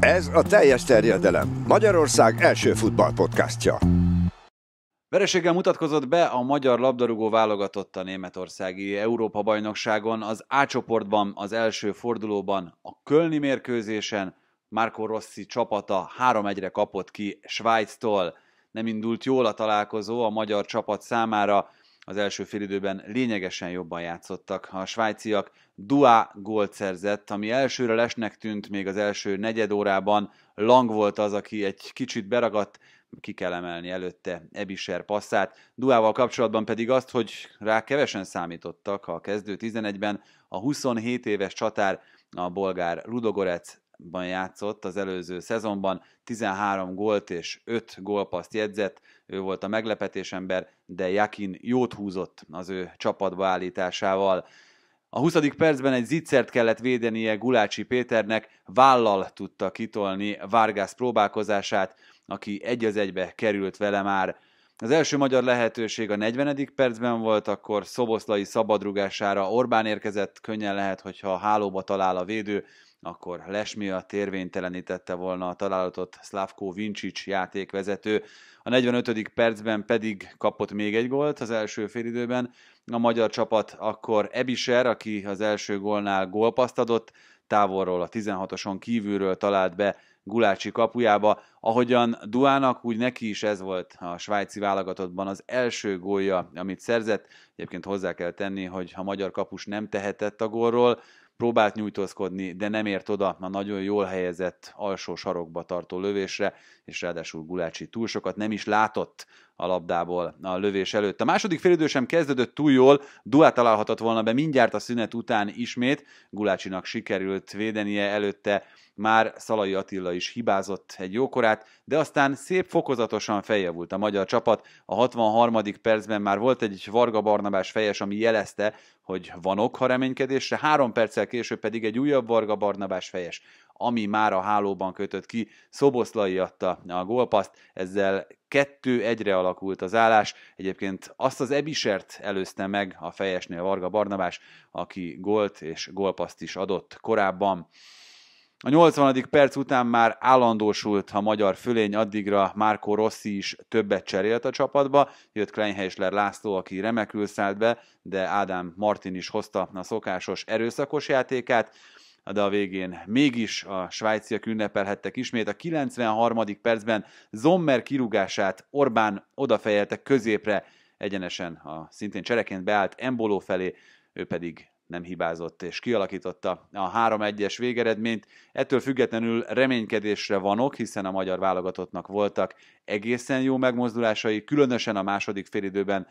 Ez a teljes terjedelem. Magyarország első futballpodcastja. Vereséggel mutatkozott be a magyar labdarúgó válogatott a németországi Európa-bajnokságon, az A csoportban, az első fordulóban, a Kölni mérkőzésen Marco Rossi csapata 3-1-re kapott ki Svájctól. Nem indult jól a találkozó a magyar csapat számára, az első félidőben lényegesen jobban játszottak a svájciak, Dua gólt szerzett, ami elsőre lesnek tűnt még az első negyed órában. Lang volt az, aki egy kicsit beragadt, ki kell emelni előtte Ebiser passzát. Duával kapcsolatban pedig azt, hogy rá kevesen számítottak a kezdő 11-ben. A 27 éves csatár a bolgár Ludogorecban ban játszott az előző szezonban, 13 gólt és 5 gólpaszt jegyzett, ő volt a meglepetés ember, de Jakin jót húzott az ő csapatba állításával. A 20. percben egy zicsert kellett védenie Gulácsi Péternek, vállal tudta kitolni Vargas próbálkozását, aki egy az egybe került vele már. Az első magyar lehetőség a 40. percben volt, akkor Szoboszlai szabadrugására Orbán érkezett, könnyen lehet, hogyha a hálóba talál a védő, akkor Lesmia térvénytelenítette volna a találatot Slavko Vincsics játékvezető. A 45. percben pedig kapott még egy gólt az első félidőben, a magyar csapat, akkor Ebiser, aki az első gólnál gólpaszt adott, távolról a 16-oson kívülről talált be Gulácsi kapujába. Ahogyan Duának, úgy neki is ez volt a svájci válogatottban az első gólja, amit szerzett. Egyébként hozzá kell tenni, hogy a magyar kapus nem tehetett a gólról, próbált nyújtózkodni, de nem ért oda a nagyon jól helyezett alsó sarokba tartó lövésre, és ráadásul Gulácsi túl sokat nem is látott a labdából a lövés előtt. A második félidő sem kezdődött túl jól, Duát találhatott volna be mindjárt a szünet után ismét, Gulácsinak sikerült védenie előtte, már Szalai Attila is hibázott egy jókorát, de aztán szép fokozatosan feljavult a magyar csapat. A 63. percben már volt egy Varga Barnabás fejes, ami jelezte, hogy van ok, ha reménykedésre, három perccel később pedig egy újabb Varga Barnabás fejes, ami már a hálóban kötött ki. Szoboszlai adta a gólpaszt, ezzel kettő egyre alakult az állás. Egyébként azt az Ebisert előzte meg a fejesnél Varga Barnabás, aki gólt és gólpaszt is adott korábban. A 80. perc után már állandósult a magyar fölény, addigra Márko Rossi is többet cserélt a csapatba, jött Kleinheisler László, aki remekül szállt be, de Ádám Martin is hozta a szokásos erőszakos játékát de a végén mégis a svájciak ünnepelhettek ismét. A 93. percben Zommer kirúgását Orbán odafejelte középre, egyenesen a szintén csereként beállt Emboló felé, ő pedig nem hibázott, és kialakította a 3-1-es végeredményt. Ettől függetlenül reménykedésre vanok, hiszen a magyar válogatottnak voltak egészen jó megmozdulásai, különösen a második félidőben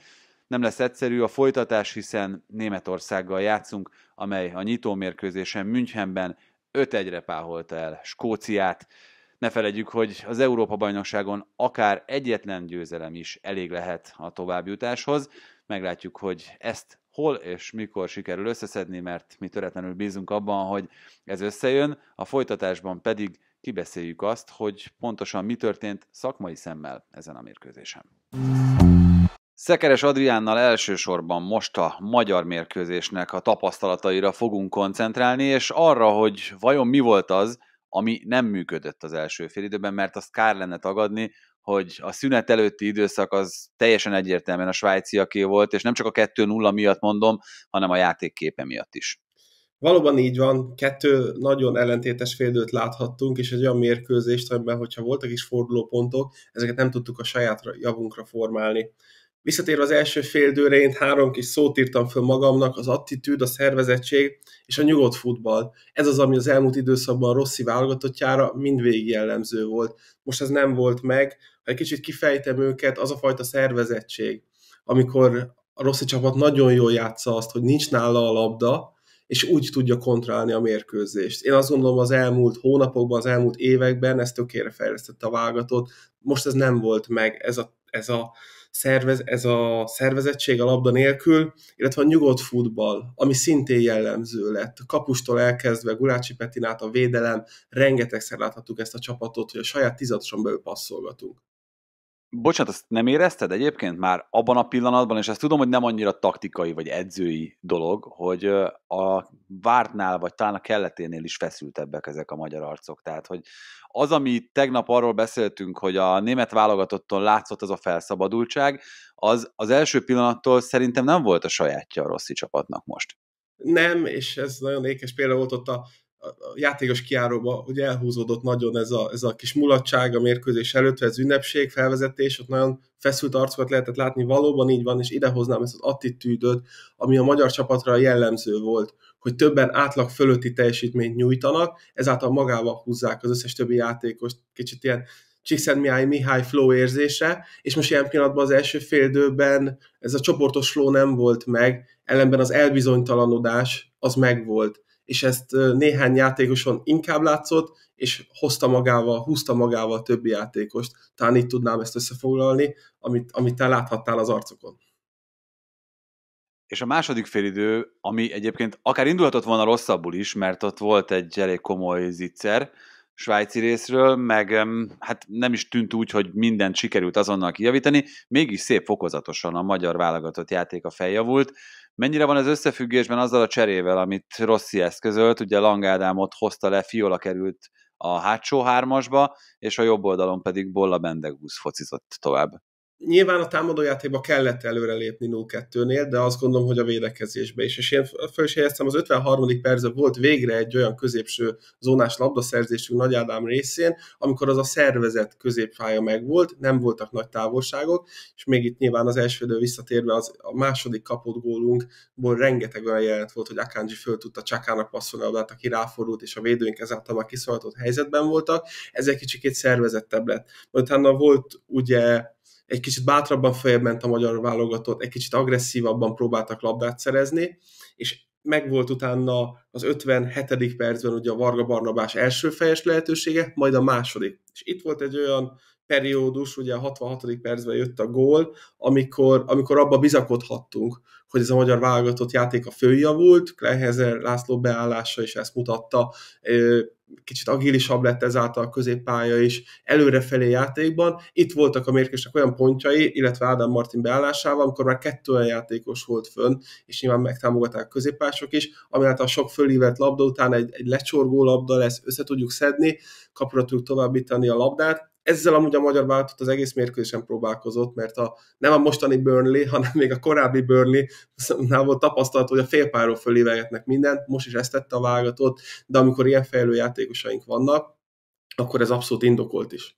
nem lesz egyszerű a folytatás, hiszen Németországgal játszunk, amely a nyitómérkőzésen Münchenben 5-1-re páholta el Skóciát. Ne felejtjük, hogy az Európa-bajnokságon akár egyetlen győzelem is elég lehet a továbbjutáshoz. Meglátjuk, hogy ezt hol és mikor sikerül összeszedni, mert mi töretlenül bízunk abban, hogy ez összejön, a folytatásban pedig kibeszéljük azt, hogy pontosan mi történt szakmai szemmel ezen a mérkőzésen. Szekeres Adriánnal elsősorban most a magyar mérkőzésnek a tapasztalataira fogunk koncentrálni, és arra, hogy vajon mi volt az, ami nem működött az első félidőben, mert azt kár lenne tagadni, hogy a szünet előtti időszak az teljesen egyértelműen a svájciaké volt, és nem csak a 2-0 miatt mondom, hanem a játékképe miatt is. Valóban így van, kettő nagyon ellentétes félidőt láthattunk, és egy olyan mérkőzést, amiben, hogyha voltak is fordulópontok, ezeket nem tudtuk a saját javunkra formálni. Visszatérve az első fél időre, én három kis szót írtam föl magamnak, az attitűd, a szervezettség és a nyugodt futball. Ez az, ami az elmúlt időszakban a Rossi válogatottjára mindvégig jellemző volt. Most ez nem volt meg, ha egy kicsit kifejtem őket, az a fajta szervezettség, amikor a Rossi csapat nagyon jól játsza azt, hogy nincs nála a labda, és úgy tudja kontrollálni a mérkőzést. Én azt gondolom az elmúlt hónapokban, az elmúlt években ezt tökére fejlesztette a válogatott. most ez nem volt meg, ez a, ez a szervez, ez a szervezettség a labda nélkül, illetve a nyugodt futball, ami szintén jellemző lett. Kapustól elkezdve Gulácsi Petinát a védelem, rengetegszer láthattuk ezt a csapatot, hogy a saját tizadoson belül passzolgatunk. Bocsánat, azt nem érezted egyébként már abban a pillanatban, és ezt tudom, hogy nem annyira taktikai vagy edzői dolog, hogy a vártnál, vagy talán a kelleténél is feszültebbek ezek a magyar arcok. Tehát, hogy az, ami tegnap arról beszéltünk, hogy a német válogatotton látszott az a felszabadultság, az az első pillanattól szerintem nem volt a sajátja a rossz csapatnak most. Nem, és ez nagyon ékes példa volt ott a a játékos kiáróba hogy elhúzódott nagyon ez a, ez a kis mulatság a mérkőzés előtt, ez ünnepség, felvezetés, ott nagyon feszült arcokat lehetett látni, valóban így van, és idehoznám ezt az attitűdöt, ami a magyar csapatra jellemző volt, hogy többen átlag fölötti teljesítményt nyújtanak, ezáltal magával húzzák az összes többi játékos, kicsit ilyen Csíkszentmihály Mihály flow érzése, és most ilyen pillanatban az első féldőben ez a csoportos flow nem volt meg, ellenben az elbizonytalanodás az megvolt és ezt néhány játékoson inkább látszott, és hozta magával, húzta magával a többi játékost. Talán így tudnám ezt összefoglalni, amit, amit te láthattál az arcokon. És a második félidő, ami egyébként akár indulhatott volna rosszabbul is, mert ott volt egy elég komoly zicser svájci részről, meg hát nem is tűnt úgy, hogy mindent sikerült azonnal kijavítani, mégis szép fokozatosan a magyar válogatott játéka feljavult, Mennyire van ez összefüggésben azzal a cserével, amit Rossi eszközölt, ugye Lang hozta le, Fiola került a hátsó hármasba, és a jobb oldalon pedig Bolla Bendegúz focizott tovább. Nyilván a támadójátékba kellett előrelépni 0-2-nél, de azt gondolom, hogy a védekezésbe is. És én föl is helyeztem, az 53. percben volt végre egy olyan középső zónás labdaszerzésünk Nagy Ádám részén, amikor az a szervezet középfája megvolt, nem voltak nagy távolságok, és még itt nyilván az első idő visszatérve az a második kapott gólunkból rengeteg olyan jelent volt, hogy Akanji föl tudta Csakának passzolni a labdát, aki ráfordult, és a védőink ezáltal már kiszolgatott helyzetben voltak. Ez egy kicsikét szervezettebb lett. Utána volt ugye egy kicsit bátrabban feljebb ment a magyar válogatott, egy kicsit agresszívabban próbáltak labdát szerezni, és megvolt utána az 57. percben ugye a Varga Barnabás első fejes lehetősége, majd a második. És itt volt egy olyan periódus, ugye a 66. percben jött a gól, amikor, amikor abba bizakodhattunk, hogy ez a magyar válogatott játék a följavult, Kleinhezer László beállása is ezt mutatta, kicsit agilisabb lett ezáltal a középpálya is előrefelé játékban. Itt voltak a mérkősnek olyan pontjai, illetve Ádám Martin beállásával, amikor már kettő olyan játékos volt fönn, és nyilván megtámogatták a középpások is, ami a sok fölívett labda után egy, egy lecsorgó labda lesz, össze tudjuk szedni, kapra tudjuk továbbítani a labdát, ezzel amúgy a magyar váltott az egész mérkőzésen próbálkozott, mert a, nem a mostani Burnley, hanem még a korábbi Burnley nem volt tapasztalat, hogy a félpáról fölévegetnek mindent, most is ezt tette a válogatott, de amikor ilyen fejlő játékosaink vannak, akkor ez abszolút indokolt is.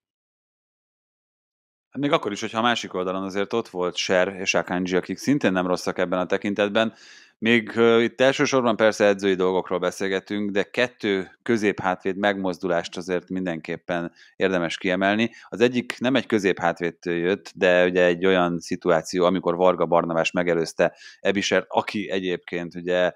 Hát még akkor is, hogyha a másik oldalon azért ott volt Ser és Akanji, akik szintén nem rosszak ebben a tekintetben, még itt elsősorban persze edzői dolgokról beszélgetünk, de kettő középhátvéd megmozdulást azért mindenképpen érdemes kiemelni. Az egyik nem egy középhátvédtől jött, de ugye egy olyan szituáció, amikor Varga Barnavás megelőzte Ebisert, aki egyébként ugye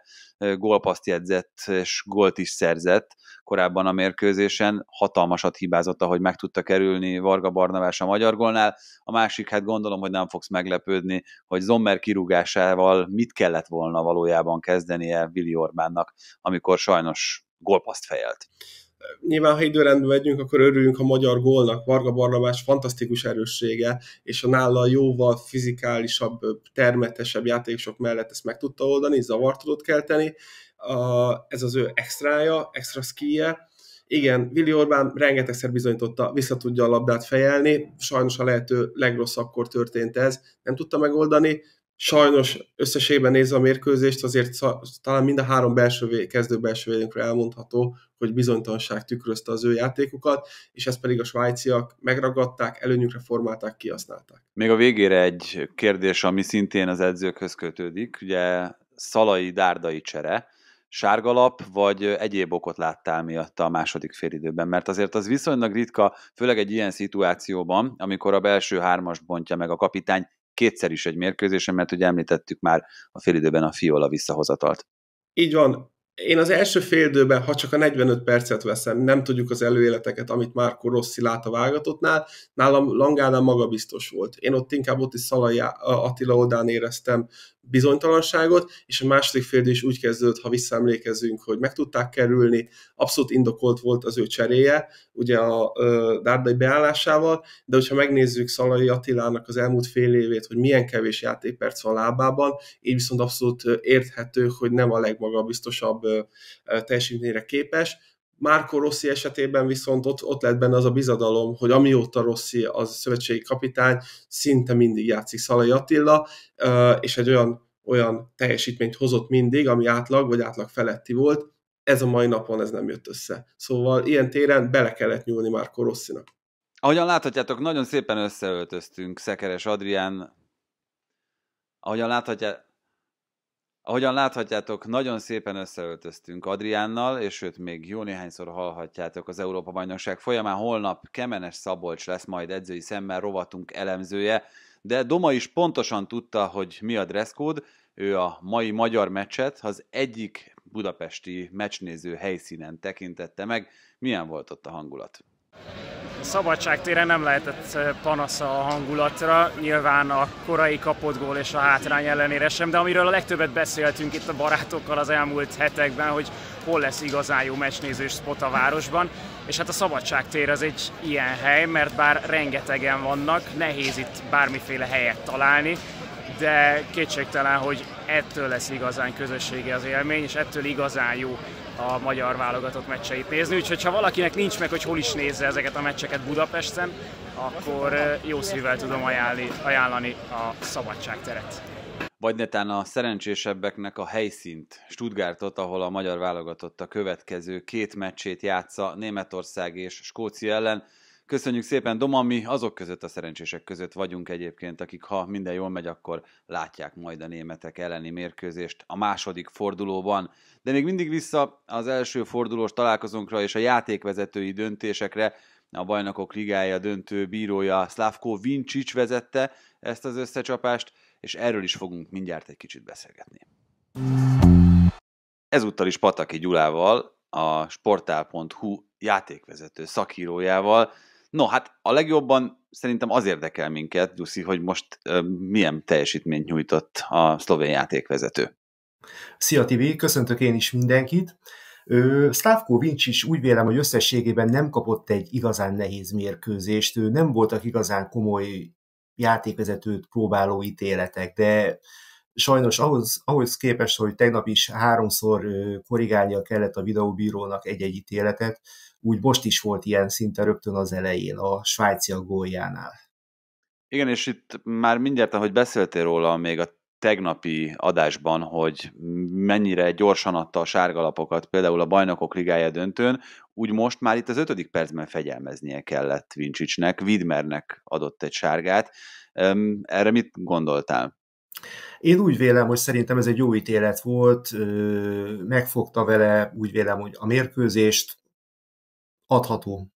gólpaszt jegyzett és gólt is szerzett korábban a mérkőzésen, hatalmasat hibázott, ahogy meg tudta kerülni Varga Barnavás a magyar gólnál. A másik, hát gondolom, hogy nem fogsz meglepődni, hogy Zommer kirúgásával mit kellett volna valójában kezdenie Vili Orbánnak, amikor sajnos gólpaszt fejelt nyilván, ha időrendben megyünk, akkor örüljünk a magyar gólnak. Varga Barnabás fantasztikus erőssége, és a nála jóval fizikálisabb, termetesebb játékosok mellett ezt meg tudta oldani, zavart tudott kelteni. Ez az ő extrája, extra skije. Igen, Vili Orbán rengetegszer bizonyította, vissza tudja a labdát fejelni, sajnos a lehető legrosszabbkor történt ez, nem tudta megoldani, sajnos összességben nézve a mérkőzést, azért talán mind a három belső, kezdő belső elmondható, hogy bizonytalanság tükrözte az ő játékukat, és ezt pedig a svájciak megragadták, előnyükre formálták, kihasználták. Még a végére egy kérdés, ami szintén az edzőkhöz kötődik, ugye szalai dárdai csere, sárgalap, vagy egyéb okot láttál miatt a második félidőben? Mert azért az viszonylag ritka, főleg egy ilyen szituációban, amikor a belső hármas bontja meg a kapitány kétszer is egy mérkőzésen, mert ugye említettük már a félidőben a Fiola visszahozatalt. Így van, én az első fél időben, ha csak a 45 percet veszem, nem tudjuk az előéleteket, amit már Rossi lát a válogatottnál, nálam Langánál magabiztos volt. Én ott inkább ott is Szalai Attila oldán éreztem bizonytalanságot, és a második fél is úgy kezdődött, ha visszaemlékezünk, hogy meg tudták kerülni, abszolút indokolt volt az ő cseréje, ugye a ö, Dárdai beállásával, de hogyha megnézzük Szalai Attilának az elmúlt fél évét, hogy milyen kevés játékperc van lábában, így viszont abszolút érthető, hogy nem a legmagabiztosabb rosszabb teljesítményre képes. Márko Rossi esetében viszont ott, ott lett benne az a bizadalom, hogy amióta Rossi az szövetségi kapitány, szinte mindig játszik Szalai Attila, és egy olyan, olyan teljesítményt hozott mindig, ami átlag vagy átlag feletti volt. Ez a mai napon ez nem jött össze. Szóval ilyen téren bele kellett nyúlni már Rosszinak. Ahogyan láthatjátok, nagyon szépen összeöltöztünk Szekeres Adrián. Ahogyan láthatjátok, Ahogyan láthatjátok, nagyon szépen összeöltöztünk Adriánnal, és őt még jó néhányszor hallhatjátok az Európa-bajnokság folyamán. Holnap Kemenes Szabolcs lesz majd edzői szemmel rovatunk elemzője, de Doma is pontosan tudta, hogy mi a dresscode. Ő a mai magyar meccset az egyik budapesti meccsnéző helyszínen tekintette meg. Milyen volt ott a hangulat? A Szabadságtéren nem lehetett panasza a hangulatra, nyilván a korai kapott gól és a hátrány ellenére sem, de amiről a legtöbbet beszéltünk itt a barátokkal az elmúlt hetekben, hogy hol lesz igazán jó mesnézős spot a városban, és hát a Szabadságtér az egy ilyen hely, mert bár rengetegen vannak, nehéz itt bármiféle helyet találni, de kétségtelen, hogy ettől lesz igazán közössége az élmény, és ettől igazán jó a magyar válogatott meccseit nézni, úgyhogy ha valakinek nincs meg, hogy hol is nézze ezeket a meccseket Budapesten, akkor jó szívvel tudom ajánlani, ajánlani a szabadságteret. Vagy netán a szerencsésebbeknek a helyszínt, Stuttgartot, ahol a magyar válogatott a következő két meccsét játsza Németország és Skócia ellen, Köszönjük szépen, Doma, mi azok között a szerencsések között vagyunk egyébként, akik ha minden jól megy, akkor látják majd a németek elleni mérkőzést a második fordulóban. De még mindig vissza az első fordulós találkozónkra és a játékvezetői döntésekre, a Bajnokok Ligája döntő bírója Slavko Vincsics vezette ezt az összecsapást, és erről is fogunk mindjárt egy kicsit beszélgetni. Ezúttal is Pataki Gyulával, a sportál.hu játékvezető szakírójával, No, hát a legjobban szerintem az érdekel minket, Gyuszi, hogy most uh, milyen teljesítményt nyújtott a szlovén játékvezető. Szia Tibi, köszöntök én is mindenkit. Slavko Vincs is úgy vélem, hogy összességében nem kapott egy igazán nehéz mérkőzést, ő nem voltak igazán komoly játékvezetőt próbáló ítéletek, de sajnos ahhoz, ahhoz képest, hogy tegnap is háromszor korrigálnia kellett a videóbírónak egy-egy ítéletet, úgy most is volt ilyen szinte rögtön az elején a a góljánál. Igen, és itt már mindjárt, hogy beszéltél róla még a tegnapi adásban, hogy mennyire gyorsan adta a sárgalapokat például a bajnokok ligája döntőn, úgy most már itt az ötödik percben fegyelmeznie kellett Vincsicsnek, vidmernek adott egy sárgát. Erre mit gondoltál? Én úgy vélem, hogy szerintem ez egy jó ítélet volt, megfogta vele, úgy vélem, hogy a mérkőzést, adható.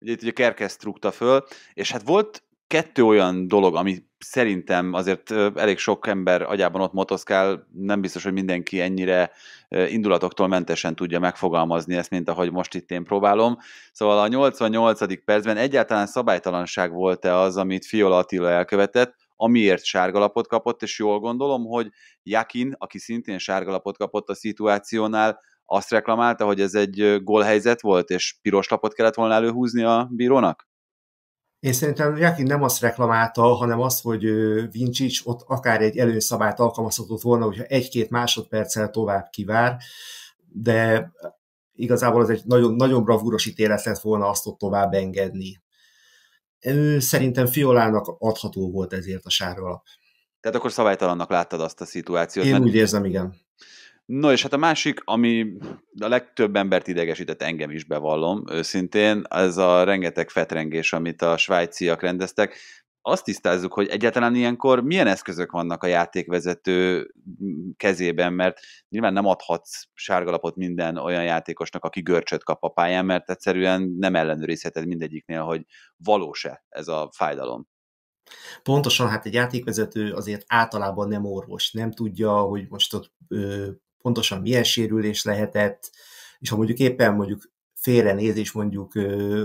Ugye itt ugye Kerkeszt rúgta föl, és hát volt kettő olyan dolog, ami szerintem azért elég sok ember agyában ott motoszkál, nem biztos, hogy mindenki ennyire indulatoktól mentesen tudja megfogalmazni ezt, mint ahogy most itt én próbálom. Szóval a 88. percben egyáltalán szabálytalanság volt-e az, amit Fiola Attila elkövetett, amiért sárgalapot kapott, és jól gondolom, hogy Jakin, aki szintén sárgalapot kapott a szituációnál, azt reklamálta, hogy ez egy gólhelyzet volt, és piros lapot kellett volna előhúzni a bírónak? Én szerintem Jakin nem azt reklamálta, hanem azt, hogy Vincsics ott akár egy előszabályt alkalmazhatott volna, hogyha egy-két másodperccel tovább kivár, de igazából ez egy nagyon, nagyon bravúros ítélet lett volna azt ott tovább engedni. Szerintem Fiolának adható volt ezért a sárga Tehát akkor szabálytalannak láttad azt a szituációt. Én úgy érzem, igen. No, és hát a másik, ami a legtöbb embert idegesített, engem is bevallom őszintén, az a rengeteg fetrengés, amit a svájciak rendeztek. Azt tisztázzuk, hogy egyáltalán ilyenkor milyen eszközök vannak a játékvezető kezében, mert nyilván nem adhatsz sárgalapot minden olyan játékosnak, aki görcsöt kap a pályán, mert egyszerűen nem ellenőrizheted mindegyiknél, hogy valós-e ez a fájdalom. Pontosan, hát egy játékvezető azért általában nem orvos, nem tudja, hogy most ott ö, pontosan milyen sérülés lehetett, és ha mondjuk éppen mondjuk félrenéz, és mondjuk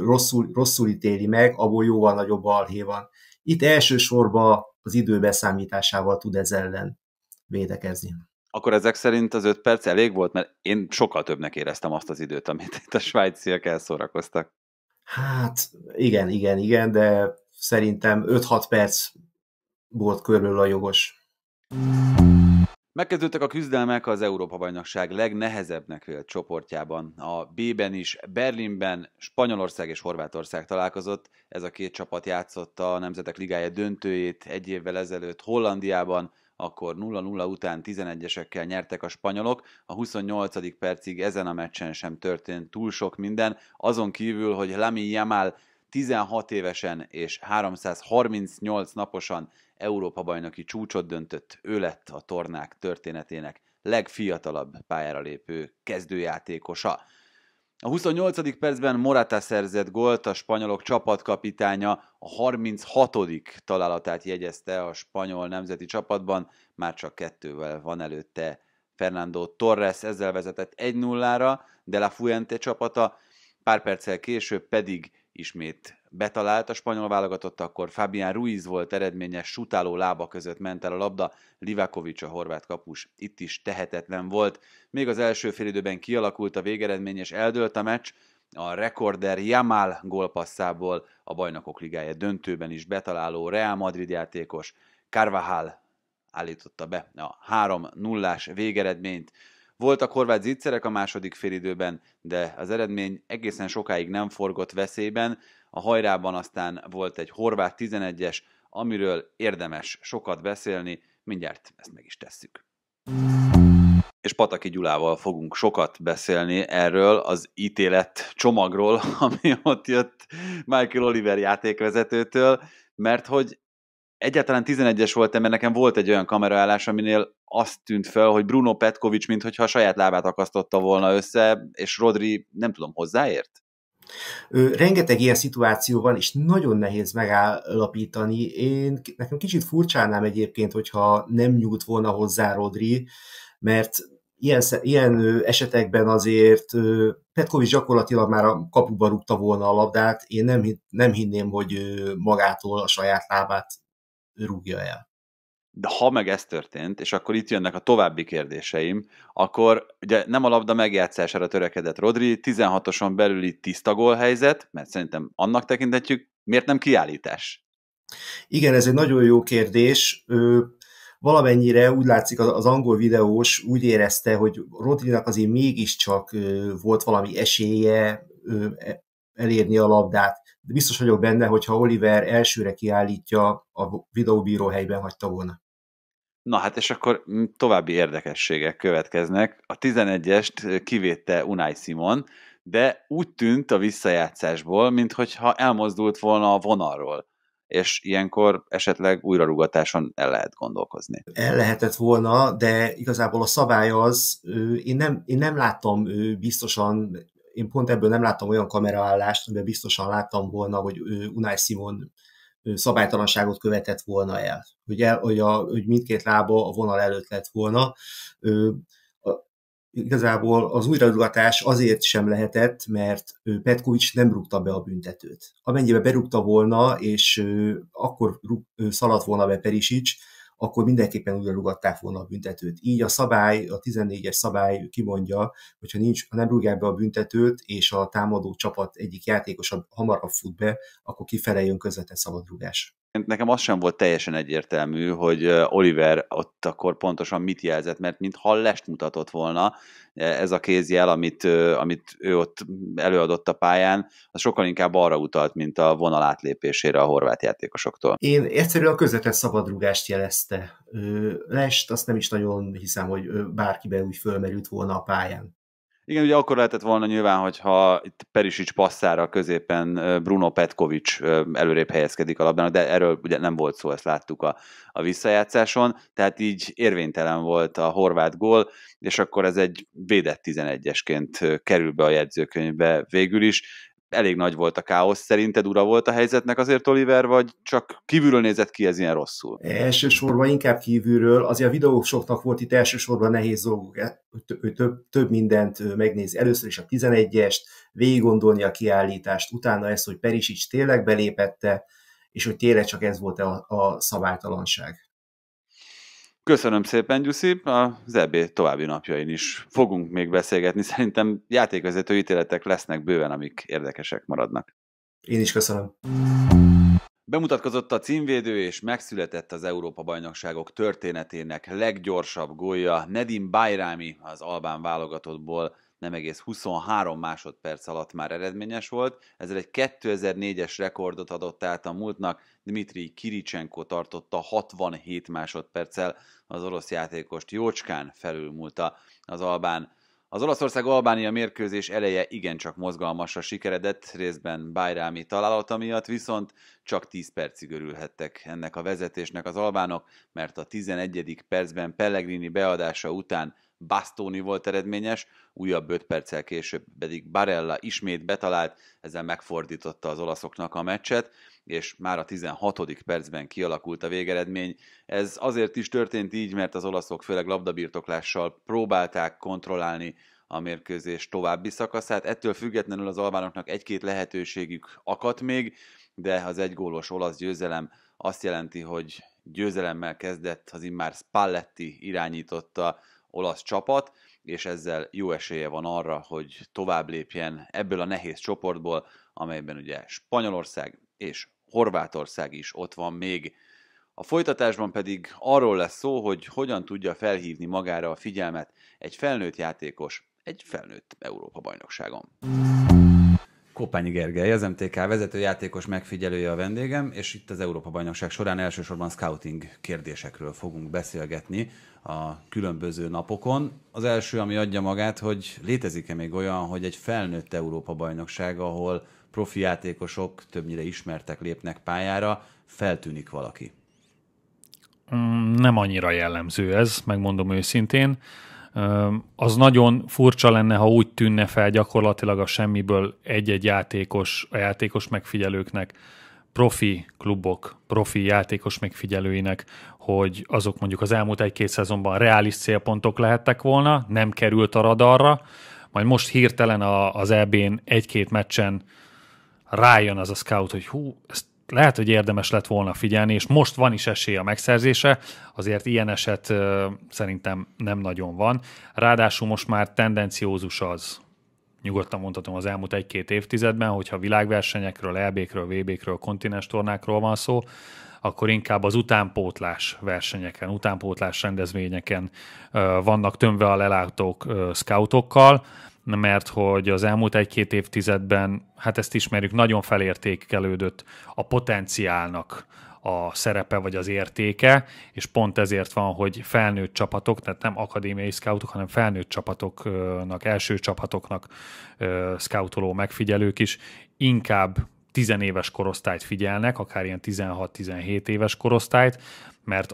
rosszul, rosszul ítéli meg, abból jóval nagyobb alhé van. Itt elsősorban az időbeszámításával tud ez ellen védekezni. Akkor ezek szerint az öt perc elég volt, mert én sokkal többnek éreztem azt az időt, amit itt a svájciak elszórakoztak. Hát igen, igen, igen, de szerintem 5-6 perc volt körülbelül a jogos. Mm. Megkezdődtek a küzdelmek az Európa-bajnokság legnehezebbnek vélt csoportjában. A B-ben is Berlinben Spanyolország és Horvátország találkozott. Ez a két csapat játszotta a Nemzetek Ligája döntőjét egy évvel ezelőtt Hollandiában, akkor 0-0 után 11-esekkel nyertek a spanyolok. A 28. percig ezen a meccsen sem történt túl sok minden, azon kívül, hogy Lami Jamal 16 évesen és 338 naposan Európa-bajnoki csúcsot döntött, ő lett a tornák történetének legfiatalabb pályára lépő kezdőjátékosa. A 28. percben Morata szerzett gólt, a spanyolok csapatkapitánya a 36. találatát jegyezte a spanyol nemzeti csapatban, már csak kettővel van előtte Fernando Torres, ezzel vezetett 1-0-ra, de La Fuente csapata, pár perccel később pedig ismét betalált a spanyol válogatott, akkor Fabián Ruiz volt eredményes, sutáló lába között ment el a labda, Livakovic a horvát kapus itt is tehetetlen volt. Még az első félidőben kialakult a végeredmény és eldőlt a meccs, a rekorder Jamal gólpasszából a Bajnokok Ligája döntőben is betaláló Real Madrid játékos Carvajal állította be a 3-0-ás végeredményt. Voltak horvát zicserek a második félidőben, de az eredmény egészen sokáig nem forgott veszélyben, a hajrában aztán volt egy horvát 11-es, amiről érdemes sokat beszélni, mindjárt ezt meg is tesszük. És Pataki Gyulával fogunk sokat beszélni erről az ítélet csomagról, ami ott jött Michael Oliver játékvezetőtől, mert hogy egyáltalán 11-es volt, mert nekem volt egy olyan kameraállás, aminél azt tűnt fel, hogy Bruno Petkovics, mintha a saját lábát akasztotta volna össze, és Rodri, nem tudom, hozzáért? Ő, rengeteg ilyen szituáció van, és nagyon nehéz megállapítani. Én nekem kicsit furcsánám egyébként, hogyha nem nyújt volna hozzá Rodri, mert ilyen, ilyen esetekben azért Petkovics gyakorlatilag már a kapuba rúgta volna a labdát, én nem, nem hinném, hogy magától a saját lábát rúgja el de ha meg ez történt, és akkor itt jönnek a további kérdéseim, akkor ugye nem a labda megjátszására törekedett Rodri, 16-oson belüli tiszta gólhelyzet, mert szerintem annak tekintetjük, miért nem kiállítás? Igen, ez egy nagyon jó kérdés. Ö, valamennyire úgy látszik az, az angol videós úgy érezte, hogy Rodrinak azért mégiscsak ö, volt valami esélye ö, e, elérni a labdát de biztos vagyok benne, hogy ha Oliver elsőre kiállítja, a videóbíró helyben hagyta volna. Na hát és akkor további érdekességek következnek. A 11-est kivétte Unai Simon, de úgy tűnt a visszajátszásból, mintha elmozdult volna a vonalról és ilyenkor esetleg újrarugatáson el lehet gondolkozni. El lehetett volna, de igazából a szabály az, én nem, én nem láttam biztosan én pont ebből nem láttam olyan kameraállást, amiben biztosan láttam volna, hogy Unai Simon szabálytalanságot követett volna el. Hogy, el, hogy, a, hogy mindkét lába a vonal előtt lett volna. Ö, a, igazából az újraudgatás azért sem lehetett, mert Petkovics nem rúgta be a büntetőt. Amennyiben berúgta volna, és akkor rúg, szaladt volna be Perisic, akkor mindenképpen újra rugatták volna a büntetőt. Így a szabály, a 14-es szabály kimondja, hogyha nincs, ha nem rúgják be a büntetőt, és a támadó csapat egyik játékosa hamarabb fut be, akkor kifelejön közvetlen szabadrugás nekem az sem volt teljesen egyértelmű, hogy Oliver ott akkor pontosan mit jelzett, mert mintha lest mutatott volna e, ez a kézjel, amit, amit ő ott előadott a pályán, az sokkal inkább arra utalt, mint a vonal átlépésére a horvát játékosoktól. Én egyszerűen a közvetlen szabadrugást jelezte. Lest azt nem is nagyon hiszem, hogy bárkiben úgy fölmerült volna a pályán. Igen, ugye akkor lehetett volna nyilván, hogyha itt Perisic passzára középen Bruno Petkovic előrébb helyezkedik a labdának, de erről ugye nem volt szó, ezt láttuk a, a visszajátszáson, tehát így érvénytelen volt a horvát gól, és akkor ez egy védett 11-esként kerül be a jegyzőkönyvbe végül is elég nagy volt a káosz. Szerinted ura volt a helyzetnek azért Oliver, vagy csak kívülről nézett ki ez ilyen rosszul? Elsősorban inkább kívülről. Azért a videósoknak volt itt elsősorban nehéz dolgok. E- több, több, több mindent megnéz. Először is a 11-est, végig gondolni a kiállítást, utána ezt, hogy Perisics tényleg belépette, és hogy tényleg csak ez volt a, a szabálytalanság. Köszönöm szépen, Gyuszi. Az EB további napjain is fogunk még beszélgetni. Szerintem játékvezető ítéletek lesznek bőven, amik érdekesek maradnak. Én is köszönöm. Bemutatkozott a címvédő, és megszületett az Európa-bajnokságok történetének leggyorsabb gólja. Nedim Bajrámi az Albán válogatottból nem egész 23 másodperc alatt már eredményes volt, ezzel egy 2004-es rekordot adott át a múltnak, Dmitri Kiricsenko tartotta 67 másodperccel, az orosz játékost jócskán felülmúlta az albán. Az Olaszország-Albánia mérkőzés eleje igencsak mozgalmasra sikeredett, részben Bajrámi találata miatt, viszont csak 10 percig örülhettek ennek a vezetésnek az albánok, mert a 11. percben Pellegrini beadása után Bastoni volt eredményes, újabb 5 perccel később pedig Barella ismét betalált, ezzel megfordította az olaszoknak a meccset, és már a 16. percben kialakult a végeredmény. Ez azért is történt így, mert az olaszok főleg labdabirtoklással próbálták kontrollálni a mérkőzés további szakaszát. Ettől függetlenül az albánoknak egy-két lehetőségük akadt még, de az egygólos olasz győzelem azt jelenti, hogy győzelemmel kezdett az immár Spalletti irányította olasz csapat, és ezzel jó esélye van arra, hogy tovább lépjen ebből a nehéz csoportból, amelyben ugye Spanyolország és Horvátország is ott van még. A folytatásban pedig arról lesz szó, hogy hogyan tudja felhívni magára a figyelmet egy felnőtt játékos egy felnőtt Európa-bajnokságon. Kopányi Gergely, az MTK játékos megfigyelője a vendégem, és itt az Európa-bajnokság során elsősorban scouting kérdésekről fogunk beszélgetni a különböző napokon. Az első, ami adja magát, hogy létezik-e még olyan, hogy egy felnőtt Európa-bajnokság, ahol profi játékosok, többnyire ismertek lépnek pályára, feltűnik valaki? Mm, nem annyira jellemző ez, megmondom őszintén az nagyon furcsa lenne, ha úgy tűnne fel gyakorlatilag a semmiből egy-egy játékos, a játékos megfigyelőknek, profi klubok, profi játékos megfigyelőinek, hogy azok mondjuk az elmúlt egy-két szezonban reális célpontok lehettek volna, nem került a radarra, majd most hirtelen az EB-n egy-két meccsen rájön az a scout, hogy hú, ezt lehet, hogy érdemes lett volna figyelni, és most van is esély a megszerzése, azért ilyen eset ö, szerintem nem nagyon van. Ráadásul most már tendenciózus az, nyugodtan mondhatom az elmúlt egy-két évtizedben, hogyha világversenyekről, EB-kről, VB-kről, kontinens tornákról van szó, akkor inkább az utánpótlás versenyeken, utánpótlás rendezvényeken ö, vannak tömve a lelátók scoutokkal, mert hogy az elmúlt egy-két évtizedben, hát ezt ismerjük, nagyon felértékelődött a potenciálnak a szerepe vagy az értéke, és pont ezért van, hogy felnőtt csapatok, tehát nem akadémiai scoutok, hanem felnőtt csapatoknak, első csapatoknak scoutoló megfigyelők is inkább tizenéves korosztályt figyelnek, akár ilyen 16-17 éves korosztályt, mert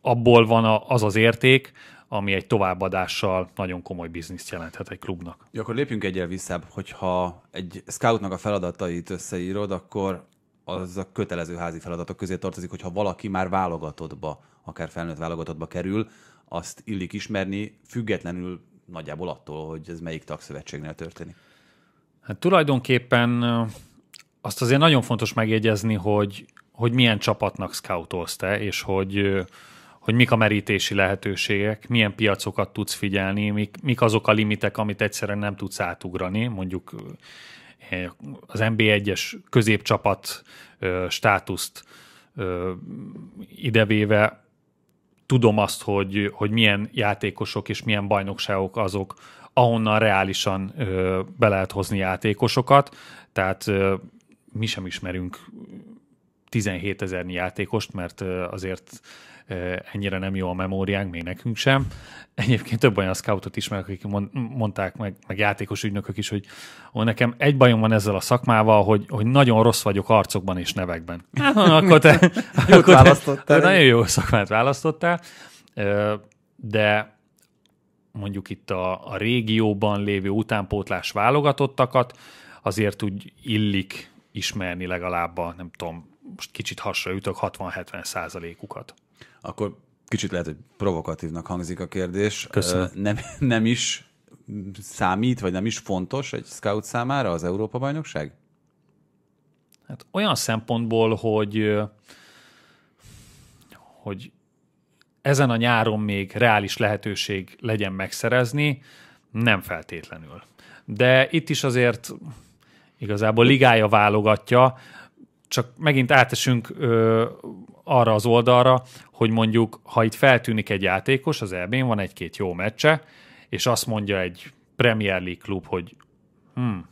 abból van az az érték, ami egy továbbadással nagyon komoly bizniszt jelenthet egy klubnak. Ja, akkor lépjünk egyel vissza, hogyha egy scoutnak a feladatait összeírod, akkor az a kötelező házi feladatok közé tartozik, hogyha valaki már válogatottba, akár felnőtt válogatottba kerül, azt illik ismerni, függetlenül nagyjából attól, hogy ez melyik tagszövetségnél történik. Hát tulajdonképpen azt azért nagyon fontos megjegyezni, hogy, hogy milyen csapatnak scoutolsz te, és hogy hogy mik a merítési lehetőségek, milyen piacokat tudsz figyelni, mik, mik azok a limitek, amit egyszerűen nem tudsz átugrani, mondjuk eh, az NB1-es középcsapat státuszt idevéve tudom azt, hogy, hogy milyen játékosok és milyen bajnokságok azok, ahonnan reálisan ö, be lehet hozni játékosokat, tehát ö, mi sem ismerünk 17 ezernyi játékost, mert ö, azért ennyire nem jó a memóriánk, még nekünk sem. Egyébként több olyan scoutot ismerek, akik mondták, meg, meg játékos ügynökök is, hogy ó, nekem egy bajom van ezzel a szakmával, hogy, hogy nagyon rossz vagyok arcokban és nevekben. Hát, akkor te, akkor választottál. Te, nagyon jó szakmát választottál, de mondjuk itt a, a régióban lévő utánpótlás válogatottakat azért úgy illik ismerni legalább a, nem tudom, most kicsit hasra jutok, 60-70 százalékukat. Akkor kicsit lehet, hogy provokatívnak hangzik a kérdés. Köszönöm. Nem, nem is számít, vagy nem is fontos egy scout számára az Európa-bajnokság? Hát olyan szempontból, hogy, hogy ezen a nyáron még reális lehetőség legyen megszerezni, nem feltétlenül. De itt is azért igazából ligája válogatja, csak megint átesünk ö, arra az oldalra, hogy mondjuk, ha itt feltűnik egy játékos, az elbén van egy-két jó meccse, és azt mondja egy Premier League klub, hogy hmm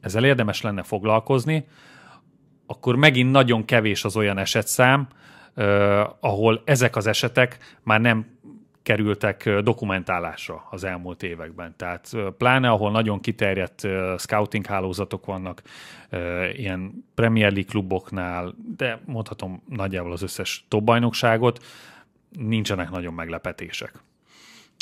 ezzel érdemes lenne foglalkozni, akkor megint nagyon kevés az olyan esetszám, ö, ahol ezek az esetek már nem kerültek dokumentálásra az elmúlt években. Tehát pláne, ahol nagyon kiterjedt scouting hálózatok vannak, ilyen Premier League kluboknál, de mondhatom nagyjából az összes top bajnokságot, nincsenek nagyon meglepetések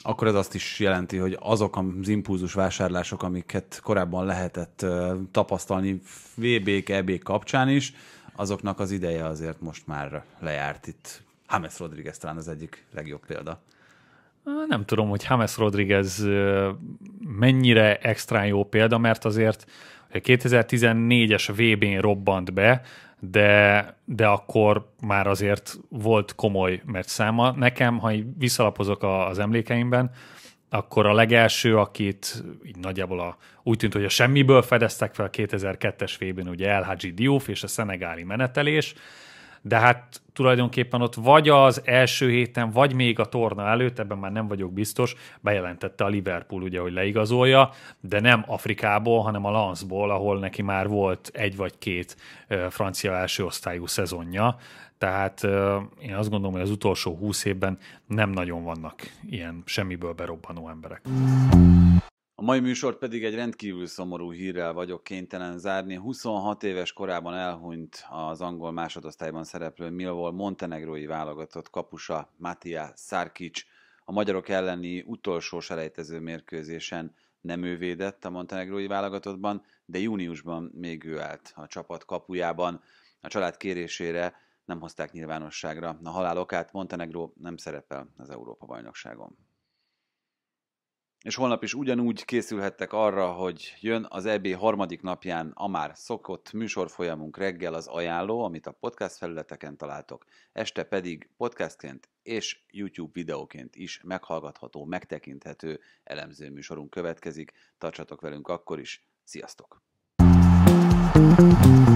akkor ez azt is jelenti, hogy azok az impulzus vásárlások, amiket korábban lehetett tapasztalni VB-k, EB kapcsán is, azoknak az ideje azért most már lejárt itt. James Rodriguez talán az egyik legjobb példa nem tudom, hogy James Rodriguez mennyire extra jó példa, mert azért 2014-es VB-n robbant be, de, de akkor már azért volt komoly száma Nekem, ha visszalapozok a, az emlékeimben, akkor a legelső, akit így nagyjából a, úgy tűnt, hogy a semmiből fedeztek fel 2002-es VB-n, ugye El Diouf és a szenegáli menetelés, de hát tulajdonképpen ott vagy az első héten, vagy még a torna előtt, ebben már nem vagyok biztos, bejelentette a Liverpool ugye, hogy leigazolja, de nem Afrikából, hanem a Lanszból, ahol neki már volt egy vagy két francia első osztályú szezonja, tehát én azt gondolom, hogy az utolsó húsz évben nem nagyon vannak ilyen semmiből berobbanó emberek. Mm. A mai műsort pedig egy rendkívül szomorú hírrel vagyok kénytelen zárni. 26 éves korában elhunyt az angol másodosztályban szereplő Milvol montenegrói válogatott kapusa Mattia Szárkics a magyarok elleni utolsó selejtező mérkőzésen nem ő védett a montenegrói válogatottban, de júniusban még ő állt a csapat kapujában. A család kérésére nem hozták nyilvánosságra. A halál okát Montenegró nem szerepel az Európa-bajnokságon és holnap is ugyanúgy készülhettek arra, hogy jön az EB harmadik napján a már szokott műsorfolyamunk reggel az ajánló, amit a podcast felületeken találtok, este pedig podcastként és YouTube videóként is meghallgatható, megtekinthető elemző műsorunk következik. Tartsatok velünk akkor is, sziasztok! thank you